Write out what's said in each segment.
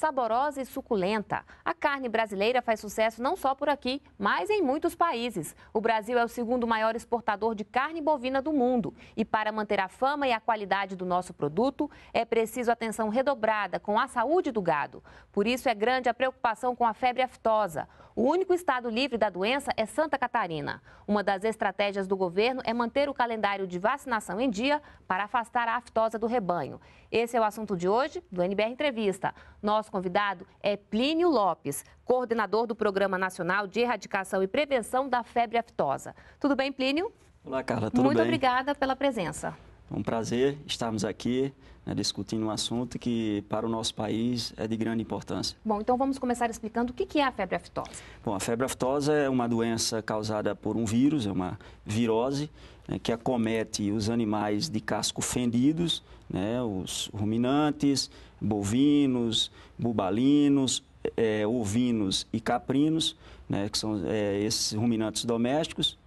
saborosa e suculenta. A carne brasileira faz sucesso não só por aqui, mas em muitos países. O Brasil é o segundo maior exportador de carne bovina do mundo. E para manter a fama e a qualidade do nosso produto, é preciso atenção redobrada com a saúde do gado. Por isso é grande a preocupação com a febre aftosa. O único estado livre da doença é Santa Catarina. Uma das estratégias do governo é manter o calendário de vacinação em dia para afastar a aftosa do rebanho. Esse é o assunto de hoje do NBR Entrevista. Nós nosso convidado é Plínio Lopes, coordenador do Programa Nacional de Erradicação e Prevenção da Febre Aftosa. Tudo bem, Plínio? Olá, Carla, tudo Muito bem? obrigada pela presença. É um prazer estarmos aqui né, discutindo um assunto que para o nosso país é de grande importância. Bom, então vamos começar explicando o que é a febre aftosa. Bom, a febre aftosa é uma doença causada por um vírus, é uma virose né, que acomete os animais de casco fendidos, né, os ruminantes, bovinos, bubalinos, é, ovinos e caprinos, né, que são é, esses ruminantes domésticos,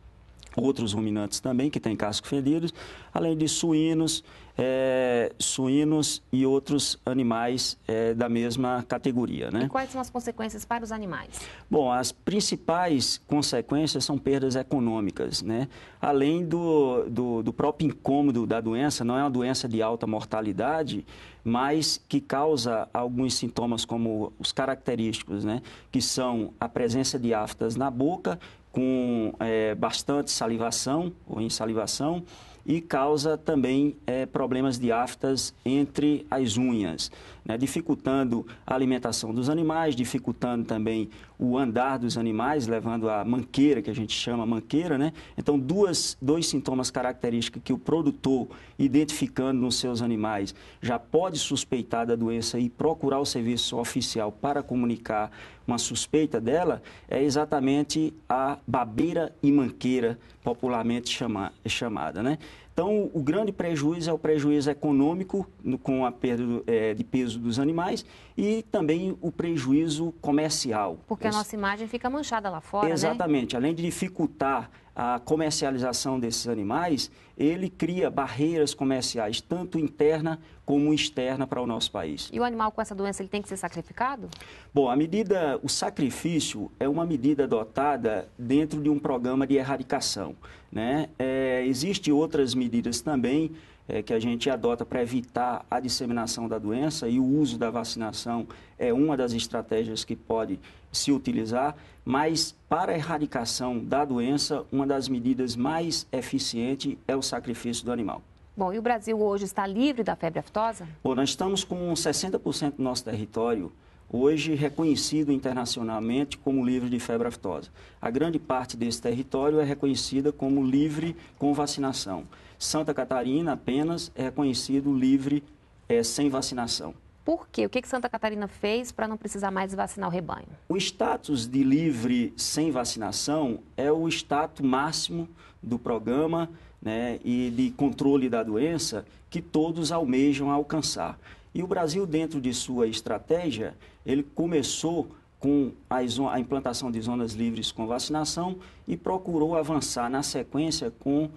outros ruminantes também que têm casco feridos, além de suínos é, suínos e outros animais é, da mesma categoria. Né? E quais são as consequências para os animais? Bom, as principais consequências são perdas econômicas, né? além do, do, do próprio incômodo da doença, não é uma doença de alta mortalidade, mas que causa alguns sintomas como os característicos, né? que são a presença de aftas na boca, com é, bastante salivação ou insalivação, e causa também é, problemas de aftas entre as unhas, né, dificultando a alimentação dos animais, dificultando também o andar dos animais, levando a manqueira, que a gente chama manqueira. Né? Então, duas, dois sintomas característicos que o produtor, identificando nos seus animais, já pode suspeitar da doença e procurar o serviço oficial para comunicar uma suspeita dela, é exatamente a babeira e manqueira popularmente chama, chamada. Né? Então, o grande prejuízo é o prejuízo econômico no, com a perda do, é, de peso dos animais e também o prejuízo comercial. Porque Esse... a nossa imagem fica manchada lá fora. Né? Exatamente. Né? Além de dificultar a comercialização desses animais, ele cria barreiras comerciais, tanto interna como externa para o nosso país. E o animal com essa doença, ele tem que ser sacrificado? Bom, a medida, o sacrifício é uma medida adotada dentro de um programa de erradicação, né? É, Existem outras medidas também é, que a gente adota para evitar a disseminação da doença e o uso da vacinação é uma das estratégias que pode se utilizar, mas para a erradicação da doença, uma das medidas mais eficientes é o sacrifício do animal. Bom, e o Brasil hoje está livre da febre aftosa? Bom, nós estamos com 60% do nosso território hoje reconhecido internacionalmente como livre de febre aftosa. A grande parte desse território é reconhecida como livre com vacinação. Santa Catarina apenas é reconhecido livre é, sem vacinação. Por quê? O que, que Santa Catarina fez para não precisar mais vacinar o rebanho? O status de livre sem vacinação é o status máximo do programa né, e de controle da doença que todos almejam alcançar. E o Brasil, dentro de sua estratégia, ele começou com a, a implantação de zonas livres com vacinação e procurou avançar na sequência com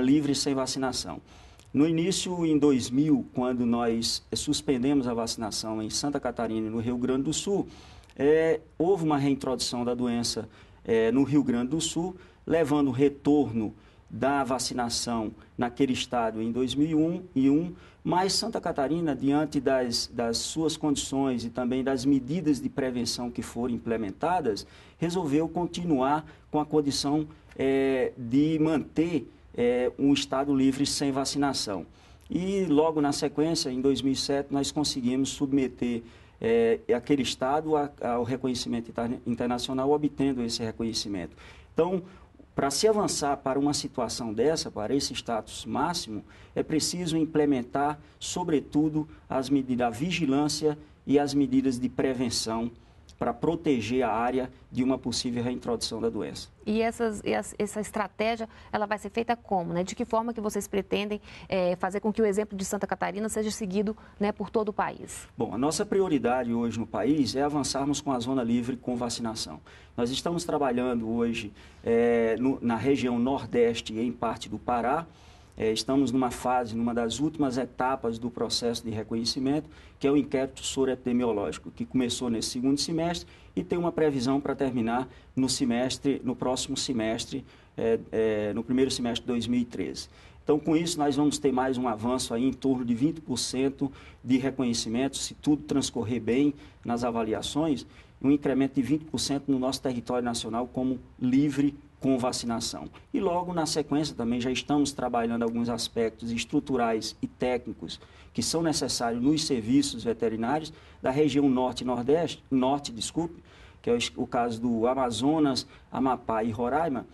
livre sem vacinação. No início, em 2000, quando nós suspendemos a vacinação em Santa Catarina e no Rio Grande do Sul, é, houve uma reintrodução da doença é, no Rio Grande do Sul, levando o retorno da vacinação naquele estado em 2001, mas Santa Catarina, diante das, das suas condições e também das medidas de prevenção que foram implementadas, resolveu continuar com a condição é, de manter é, um Estado livre sem vacinação. E logo na sequência, em 2007, nós conseguimos submeter é, aquele Estado a, ao reconhecimento internacional, obtendo esse reconhecimento. Então, para se avançar para uma situação dessa, para esse status máximo, é preciso implementar, sobretudo, as medidas da vigilância e as medidas de prevenção para proteger a área de uma possível reintrodução da doença. E, essas, e as, essa estratégia, ela vai ser feita como? Né? De que forma que vocês pretendem é, fazer com que o exemplo de Santa Catarina seja seguido né, por todo o país? Bom, a nossa prioridade hoje no país é avançarmos com a zona livre com vacinação. Nós estamos trabalhando hoje é, no, na região Nordeste e em parte do Pará. É, estamos numa fase, numa das últimas etapas do processo de reconhecimento, que é o inquérito soroepidemiológico, que começou nesse segundo semestre e tem uma previsão para terminar no semestre, no próximo semestre, é, é, no primeiro semestre de 2013. Então, com isso, nós vamos ter mais um avanço aí em torno de 20% de reconhecimento, se tudo transcorrer bem nas avaliações, um incremento de 20% no nosso território nacional como livre com vacinação. E logo na sequência também já estamos trabalhando alguns aspectos estruturais e técnicos que são necessários nos serviços veterinários da região norte e nordeste, norte, desculpe, que é o caso do Amazonas, Amapá e Roraima,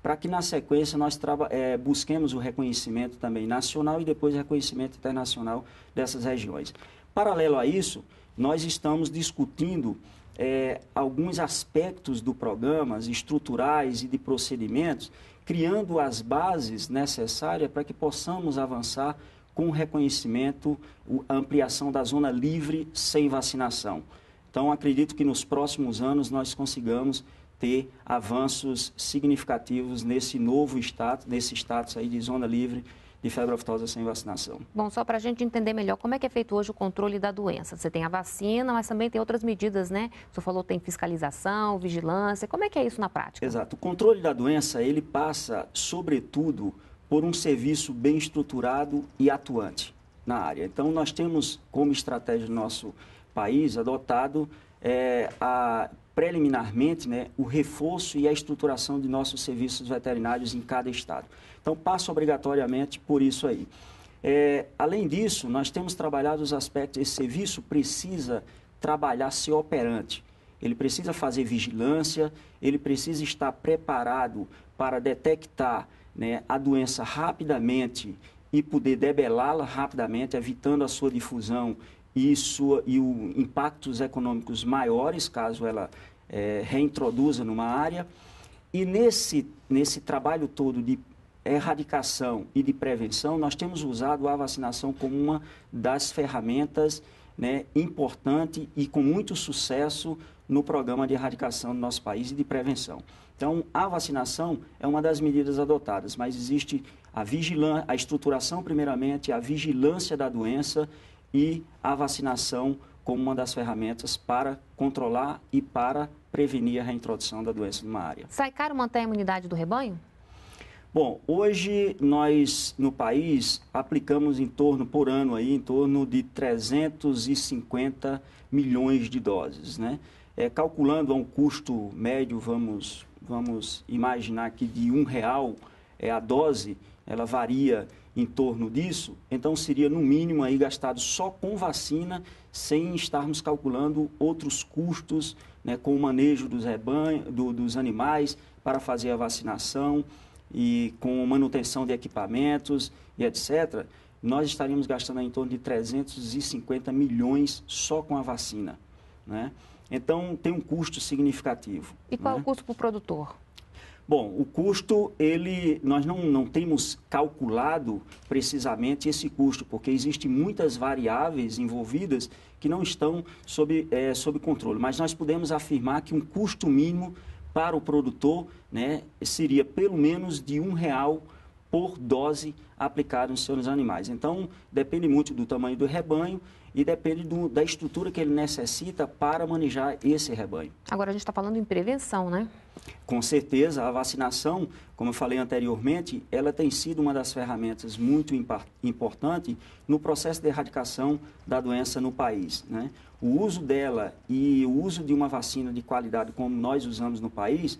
para que na sequência nós é, busquemos o reconhecimento também nacional e depois reconhecimento internacional dessas regiões. Paralelo a isso, nós estamos discutindo é, alguns aspectos do programa, estruturais e de procedimentos, criando as bases necessárias para que possamos avançar com o reconhecimento, a ampliação da zona livre sem vacinação. Então, acredito que nos próximos anos nós consigamos ter avanços significativos nesse novo status, nesse status aí de zona livre e febre aftosa sem vacinação. Bom, só para a gente entender melhor, como é que é feito hoje o controle da doença? Você tem a vacina, mas também tem outras medidas, né? Você falou tem fiscalização, vigilância. Como é que é isso na prática? Exato. O controle da doença, ele passa, sobretudo, por um serviço bem estruturado e atuante na área. Então, nós temos como estratégia do nosso país adotado é, a preliminarmente né, o reforço e a estruturação de nossos serviços veterinários em cada estado. Então, passa obrigatoriamente por isso aí. É, além disso, nós temos trabalhado os aspectos, esse serviço precisa trabalhar se operante. Ele precisa fazer vigilância, ele precisa estar preparado para detectar né, a doença rapidamente e poder debelá-la rapidamente, evitando a sua difusão e, sua, e o impactos econômicos maiores, caso ela é, reintroduza numa área. E nesse, nesse trabalho todo de erradicação e de prevenção, nós temos usado a vacinação como uma das ferramentas né, importante e com muito sucesso no programa de erradicação do nosso país e de prevenção. Então, a vacinação é uma das medidas adotadas, mas existe a vigilância, a estruturação primeiramente, a vigilância da doença e a vacinação como uma das ferramentas para controlar e para prevenir a reintrodução da doença numa área. Sai caro manter a imunidade do rebanho? Bom, hoje nós no país aplicamos em torno por ano aí em torno de 350 milhões de doses, né? É, calculando a um custo médio, vamos vamos imaginar que de um real é a dose, ela varia em torno disso, então seria no mínimo aí gastado só com vacina, sem estarmos calculando outros custos né, com o manejo dos rebanhos, do, dos animais para fazer a vacinação e com manutenção de equipamentos e etc. Nós estaríamos gastando em torno de 350 milhões só com a vacina, né? Então tem um custo significativo. E qual né? é o custo para o produtor? Bom, o custo, ele, nós não, não temos calculado precisamente esse custo, porque existem muitas variáveis envolvidas que não estão sob, é, sob controle. Mas nós podemos afirmar que um custo mínimo para o produtor né, seria pelo menos de um real por dose aplicada nos seus animais. Então, depende muito do tamanho do rebanho e depende do, da estrutura que ele necessita para manejar esse rebanho. Agora a gente está falando em prevenção, né? Com certeza, a vacinação, como eu falei anteriormente, ela tem sido uma das ferramentas muito importante no processo de erradicação da doença no país. Né? O uso dela e o uso de uma vacina de qualidade como nós usamos no país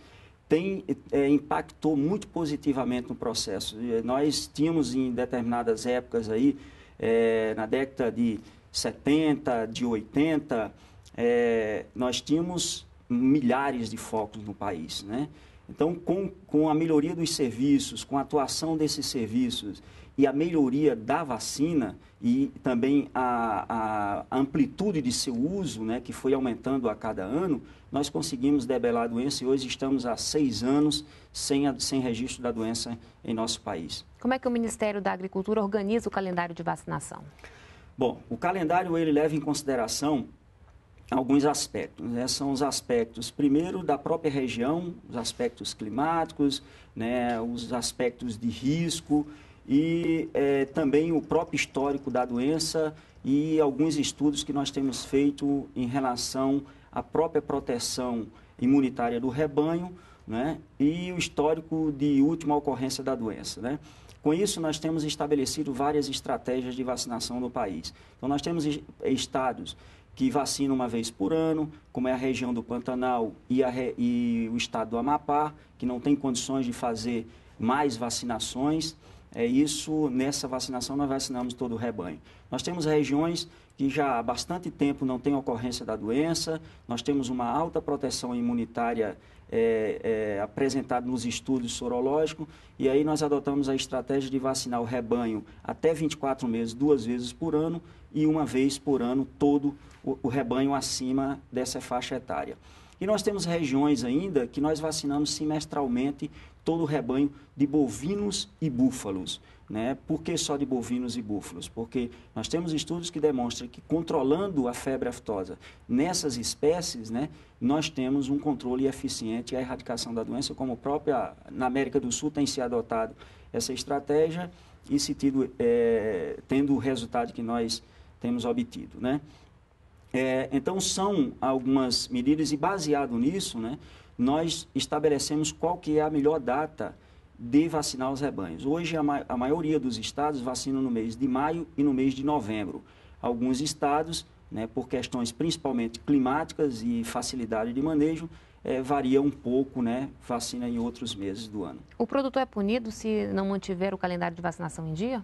tem, é, impactou muito positivamente no processo. Nós tínhamos em determinadas épocas aí, é, na década de 70, de 80, é, nós tínhamos milhares de focos no país. Né? Então, com, com a melhoria dos serviços, com a atuação desses serviços e a melhoria da vacina e também a, a amplitude de seu uso, né, que foi aumentando a cada ano, nós conseguimos debelar a doença e hoje estamos há seis anos sem, a, sem registro da doença em nosso país. Como é que o Ministério da Agricultura organiza o calendário de vacinação? Bom, o calendário ele leva em consideração alguns aspectos. Né? São os aspectos, primeiro, da própria região, os aspectos climáticos, né? os aspectos de risco e é, também o próprio histórico da doença e alguns estudos que nós temos feito em relação à própria proteção imunitária do rebanho né? e o histórico de última ocorrência da doença. Né? Com isso, nós temos estabelecido várias estratégias de vacinação no país. Então, nós temos estados que vacinam uma vez por ano, como é a região do Pantanal e, e o estado do Amapá, que não tem condições de fazer mais vacinações. É isso, nessa vacinação nós vacinamos todo o rebanho. Nós temos regiões que já há bastante tempo não tem ocorrência da doença, nós temos uma alta proteção imunitária é, é, apresentado nos estudos sorológicos, e aí nós adotamos a estratégia de vacinar o rebanho até 24 meses, duas vezes por ano, e uma vez por ano todo o, o rebanho acima dessa faixa etária. E nós temos regiões ainda que nós vacinamos semestralmente todo o rebanho de bovinos e búfalos. Né? Por que só de bovinos e búfalos? Porque nós temos estudos que demonstram que controlando a febre aftosa nessas espécies, né, nós temos um controle eficiente à erradicação da doença, como própria na América do Sul tem se adotado essa estratégia e se tido, é, tendo o resultado que nós temos obtido. Né? É, então, são algumas medidas e baseado nisso, né, nós estabelecemos qual que é a melhor data de vacinar os rebanhos. Hoje, a, ma a maioria dos estados vacina no mês de maio e no mês de novembro. Alguns estados, né, por questões principalmente climáticas e facilidade de manejo, é, varia um pouco, né? Vacina em outros meses do ano. O produtor é punido se não mantiver o calendário de vacinação em dia?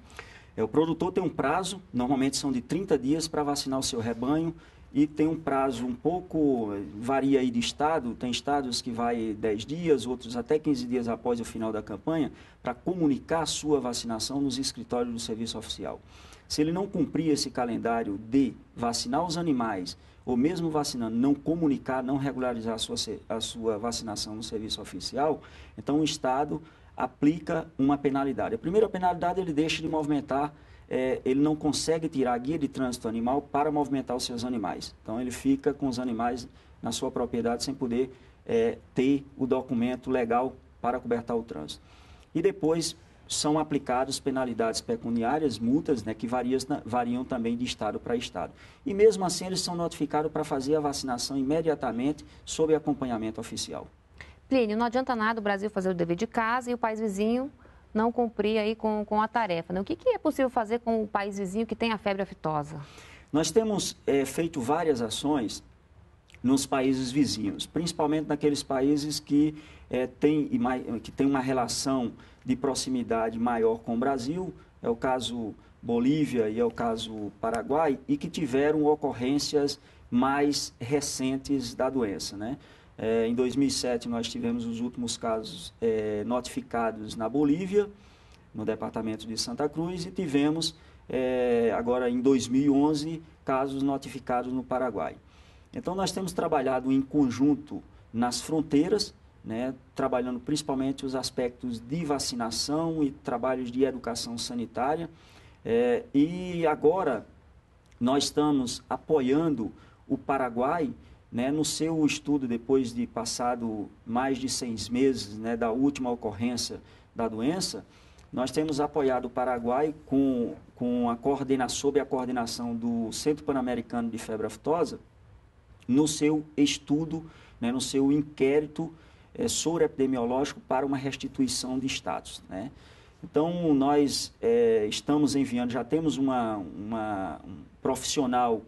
É, o produtor tem um prazo, normalmente são de 30 dias, para vacinar o seu rebanho e tem um prazo um pouco, varia aí de estado, tem estados que vai 10 dias, outros até 15 dias após o final da campanha, para comunicar a sua vacinação nos escritórios do serviço oficial. Se ele não cumprir esse calendário de vacinar os animais, ou mesmo vacinando, não comunicar, não regularizar a sua, a sua vacinação no serviço oficial, então o Estado aplica uma penalidade. A primeira penalidade, ele deixa de movimentar é, ele não consegue tirar a guia de trânsito animal para movimentar os seus animais. Então, ele fica com os animais na sua propriedade sem poder é, ter o documento legal para cobertar o trânsito. E depois são aplicadas penalidades pecuniárias, multas, né, que variam, variam também de estado para estado. E mesmo assim, eles são notificados para fazer a vacinação imediatamente sob acompanhamento oficial. Plínio, não adianta nada o Brasil fazer o dever de casa e o país vizinho não cumprir aí com, com a tarefa. Né? O que, que é possível fazer com o país vizinho que tem a febre aftosa? Nós temos é, feito várias ações nos países vizinhos, principalmente naqueles países que, é, têm, que têm uma relação de proximidade maior com o Brasil, é o caso Bolívia e é o caso Paraguai, e que tiveram ocorrências mais recentes da doença. Né? É, em 2007, nós tivemos os últimos casos é, notificados na Bolívia, no departamento de Santa Cruz, e tivemos, é, agora em 2011, casos notificados no Paraguai. Então, nós temos trabalhado em conjunto nas fronteiras, né, trabalhando principalmente os aspectos de vacinação e trabalhos de educação sanitária. É, e agora nós estamos apoiando o Paraguai né, no seu estudo, depois de passado mais de seis meses né, da última ocorrência da doença, nós temos apoiado o Paraguai com, com a coordena, sob a coordenação do Centro Pan-Americano de Febre Aftosa, no seu estudo, né, no seu inquérito é, eh, epidemiológico para uma restituição de status. Né? Então, nós é, estamos enviando, já temos uma, uma um profissional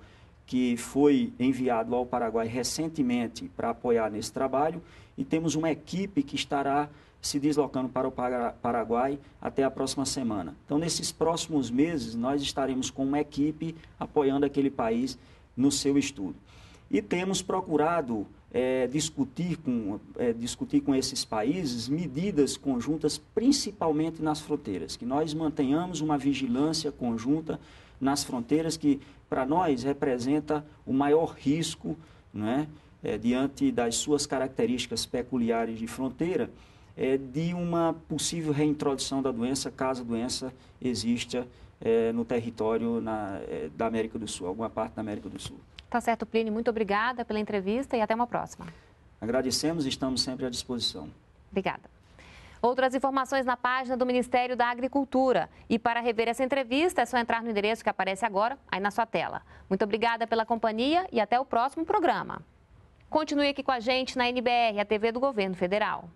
que foi enviado ao Paraguai recentemente para apoiar nesse trabalho, e temos uma equipe que estará se deslocando para o Paraguai até a próxima semana. Então, nesses próximos meses, nós estaremos com uma equipe apoiando aquele país no seu estudo. E temos procurado é, discutir, com, é, discutir com esses países medidas conjuntas, principalmente nas fronteiras, que nós mantenhamos uma vigilância conjunta nas fronteiras, que para nós representa o maior risco, né, é, diante das suas características peculiares de fronteira, é, de uma possível reintrodução da doença, caso a doença exista é, no território na, é, da América do Sul, alguma parte da América do Sul. Tá certo, Plínio. Muito obrigada pela entrevista e até uma próxima. Agradecemos e estamos sempre à disposição. Obrigada. Outras informações na página do Ministério da Agricultura. E para rever essa entrevista, é só entrar no endereço que aparece agora, aí na sua tela. Muito obrigada pela companhia e até o próximo programa. Continue aqui com a gente na NBR, a TV do Governo Federal.